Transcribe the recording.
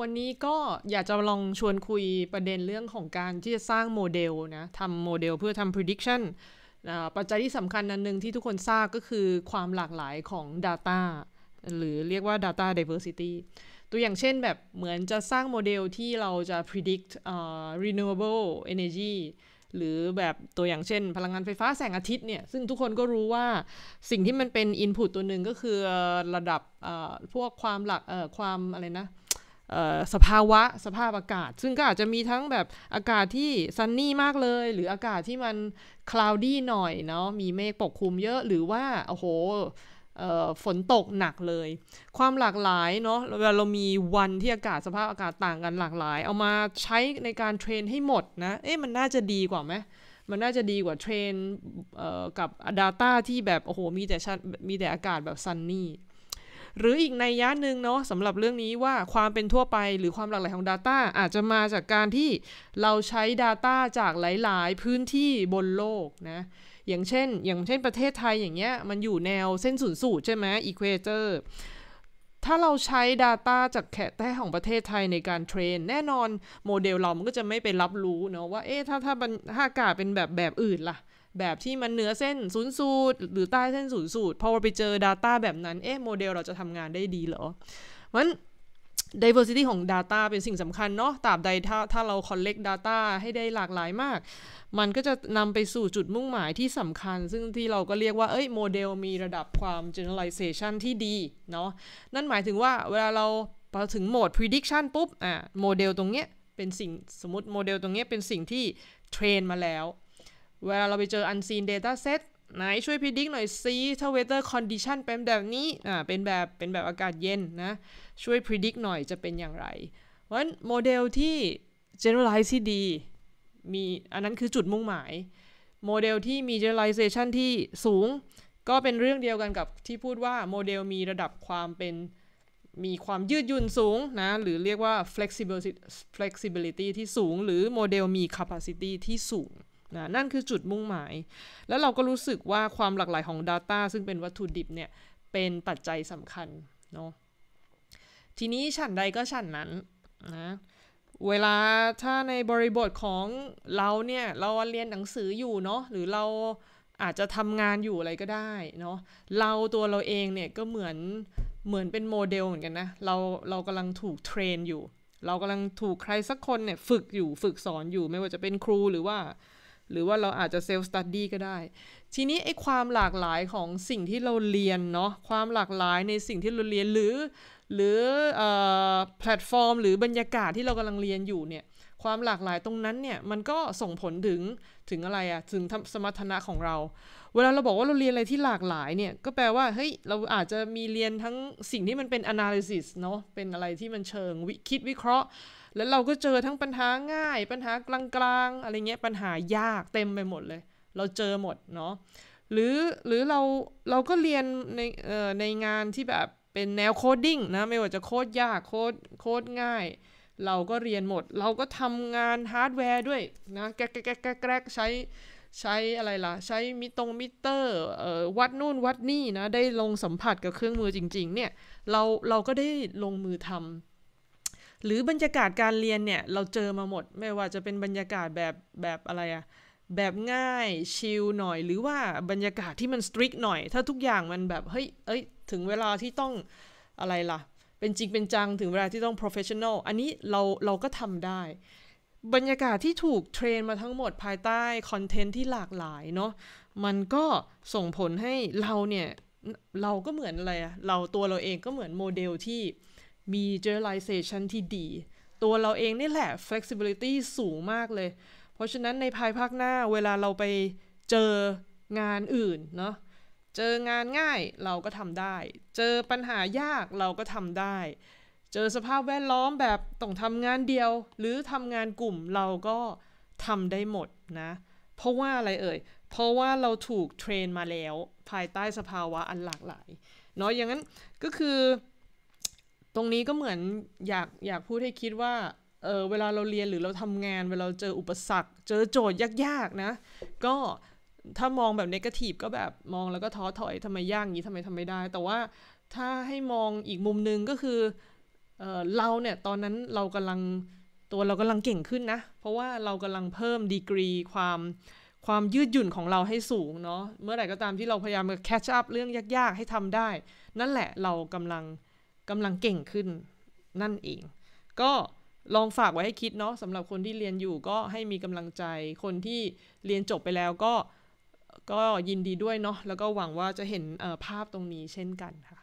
วันนี้ก็อยากจะลองชวนคุยประเด็นเรื่องของการที่จะสร้างโมเดลนะทำโมเดลเพื่อทำ prediction ปัจจัยที่สำคัญนันหนึ่งที่ทุกคนทราบก็คือความหลากหลายของ Data หรือเรียกว่า Data Diversity ตัวอย่างเช่นแบบเหมือนจะสร้างโมเดลที่เราจะ predict uh, renewable energy หรือแบบตัวอย่างเช่นพลังงานไฟฟ้าแสงอาทิตย์เนี่ย ซึ่งทุกคนก็รู้ว่าสิ่งที่มันเป็น input ตัวหนึ่งก็คือระดับพวกความหลักความอะไรนะสภาวะสภาพอากาศ ซึ่งก็อาจจะมีทั้งแบบอากาศที่ซันนี่มากเลย หรืออากาศที่มันคลาวดี้หน่อยเนาะมีเมฆปกคลุมเยอะหรือว่า โอ้โหฝนตกหนักเลย ความหลากหลายเนาะเวลาเรามีวันที่อากาศสภาพอากาศต่างกันหลากหลาย เอามาใช้ในการเทรนให้หมดนะเอ๊ะมันน่าจะดีกว่าไหมมันน่าจะดีกว่าเทรนกับ Data ที่แบบโอ้โหมีแต่มีแต่อากาศแบบซันนี่หรืออีกในยะหนึ่งเนาะสำหรับเรื่องนี้ว่าความเป็นทั่วไปหรือความหลากหลายของ Data อาจจะมาจากการที่เราใช้ Data จากหลาย ๆ พื้นที่บนโลกนะอย่างเช่นอย่างเช่นประเทศไทยอย่างเงี้ยมันอยู่แนวเส้นศูนย์สูตรใช่ไหมอีควเตอร์ถ้าเราใช้ Data จากแค่แต่ของประเทศไทยในการเทรนแน่นอน โมเดลเรามันก็จะไม่ไปรับรู้เนาะว่าเอ๊ะถ้าถ้าถ้าอากาศเป็นแบบแบบอื่นล่ะแบบที่มันเหนือเส้นศูนย์สูตรหรือใต้เส้นศูนย์สูตรพอเราไปเจอ Data แบบนั้น เอ๊ะ โมเดลเราจะทำงานได้ดีเหรอ มัน diversity ของ Data เป็นสิ่งสำคัญเนาะตราบใดถ้าถ้าเรา collect data ให้ได้หลากหลายมาก มันก็จะนำไปสู่จุดมุ่งหมายที่สำคัญ ซึ่งที่เราก็เรียกว่า เอ้ยโมเดลมีระดับความ generalization ที่ดี เนาะนั่นหมายถึงว่าเวลาเราพอถึงโหมด prediction ปุ๊บอ่ะโมเดลตรงเนี้ยเป็นสิ่งสมมติโมเดลตรงเนี้ยเป็นสิ่งที่เทรนมาแล้วเวลาเราไปเจอ unseen data set ไหน ช่วยพิจิกหน่อยซิถ้า weather condition เป็นแบบนี้อ่าเป็นแบบ เป็นแบบอากาศเย็นนะ ช่วยพิจิกหน่อยจะเป็นอย่างไร เพราะฉะนั้นโมเดลที่ generalize ที่ดี มี อันนั้นคือจุดมุ่งหมาย โมเดลที่มี generalization ที่สูง ก็เป็นเรื่องเดียวกันกับที่พูดว่าโมเดลมีระดับความเป็น มีความยืดหยุ่นสูงนะ หรือเรียกว่า flexibility flexibility ที่สูง หรือโมเดลมี capacity ที่สูงนะนั่นคือจุดมุ่งหมาย แล้วเราก็รู้สึกว่าความหลากหลายของ Data ซึ่งเป็นวัตถุดิบเนี่ย เป็นปัจจัยสำคัญ เนาะ ทีนี้ฉันใดก็ฉันนั้นนะเวลาถ้าในบริบทของเราเนี่ย เราเรียนหนังสืออยู่เนาะ หรือเราอาจจะทำงานอยู่อะไรก็ได้เนาะ เราตัวเราเองเนี่ยก็เหมือนเหมือนเป็นโมเดลเหมือนกันนะ เราเรากำลังถูกเทรนอยู่ เรากำลังถูกใครสักคนเนี่ยฝึกอยู่ฝึกสอนอยู่ไม่ว่าจะเป็นครูหรือว่าหรือว่าเราอาจจะเซลล์สตัดดี้ก็ได้ ทีนี้ไอ้ความหลากหลายของสิ่งที่เราเรียนเนาะความหลากหลายในสิ่งที่เราเรียนหรือหรือแพลตฟอร์มหรือบรรยากาศที่เรากำลังเรียนอยู่เนี่ยความหลากหลายตรงนั้นเนี่ยมันก็ส่งผลถึงถึงอะไรอะถึงสมรรถนะของเรา เวลาเราบอกว่าเราเรียนอะไรที่หลากหลายเนี่ยก็แปลว่าเฮ้ยเราอาจจะมีเรียนทั้งสิ่งที่มันเป็น analysis เนาะเป็นอะไรที่มันเชิงวิคิดวิเคราะห์ แล้วเราก็เจอทั้งปัญหาง่ายปัญหากลางๆ อะไรเงี้ยปัญหายากเต็มไปหมดเลย เราเจอหมดเนาะหรือหรือเราเราก็เรียนในในงานที่แบบเป็นแนวโคดดิ้งนะไม่ว่าจะโคดยากโคดโคดง่ายเราก็เรียนหมดเราก็ทำงานฮาร์ดแวร์ด้วยนะแกรกแกรแกกใช้ใช้อะไรล่ะ ใช้มิตรงมิเตอร์วัดนู่นวัดนี่นะได้ลงสัมผัสกับเครื่องมือจริงๆเนี่ยเราเราก็ได้ลงมือทำหรือบรรยากาศการเรียนเนี่ยเราเจอมาหมดไม่ว่าจะเป็นบรรยากาศแบบ แบบอะไรอะแบบง่ายชิลหน่อย หรือว่าบรรยากาศที่มันสตริกหน่อยถ้าทุกอย่างมันแบบเฮ้ยเอ้ยถึงเวลาที่ต้องอะไรล่ะเป็นจริงเป็นจังถึงเวลาที่ต้อง professional อันนี้เราเราก็ทำได้ บรรยากาศที่ถูกเทรนมาทั้งหมดภายใต้ คอนเทนต์ที่หลากหลายเนาะมันก็ส่งผลให้เราเนี่ยเราก็เหมือนอะไรเราตัวเราเองก็เหมือนโมเดลที่มี generalization ที่ดี ตัวเราเองนี่แหละ flexibility สูงมากเลย เพราะฉะนั้นในภายภาคหน้าเวลาเราไปเจองานอื่นเนาะเจองานง่ายเราก็ทำได้ เจอปัญหายากเราก็ทำได้ เจอสภาพแวดล้อมแบบต้องทำงานเดียว หรือทำงานกลุ่มเราก็ทำได้หมดนะ เพราะว่าอะไรเอ่ย เพราะว่าเราถูกเทรนมาแล้ว ภายใต้สภาวะอันหลากหลายเนาะ อย่างนั้นก็คือตรงนี้ก็เหมือน อยากอยากพูดให้คิดว่า เออเวลาเราเรียนหรือเราทำงาน เวลาเราเจออุปสรรคเจอโจทย์ยากๆนะ ก็ถ้ามองแบบเนกาทีฟก็ แบบ มองแล้วก็ท้อถอยทำไมยากงี้ทำไมทำไม่ได้ แต่ว่าถ้าให้มองอีกมุมหนึ่งก็คือเออเราเนี่ยตอนนั้นเรากำลังตัวเรากำลังเก่งขึ้นนะ เพราะว่าเรากำลังเพิ่มดีกรี ความความยืดหยุ่นของเราให้สูง เนาะเมื่อไหร่ก็ตามที่เราพยายามจะแคชอัพเรื่องยาก ๆให้ทำได้ นั่นแหละเรากำลังกำลังเก่งขึ้นนั่นเอง ก็ลองฝากไว้ให้คิดเนาะสำหรับคนที่เรียนอยู่ก็ให้มีกำลังใจคนที่เรียนจบไปแล้วก็ก็ยินดีด้วยเนาะแล้วก็หวังว่าจะเห็นภาพตรงนี้เช่นกันค่ะ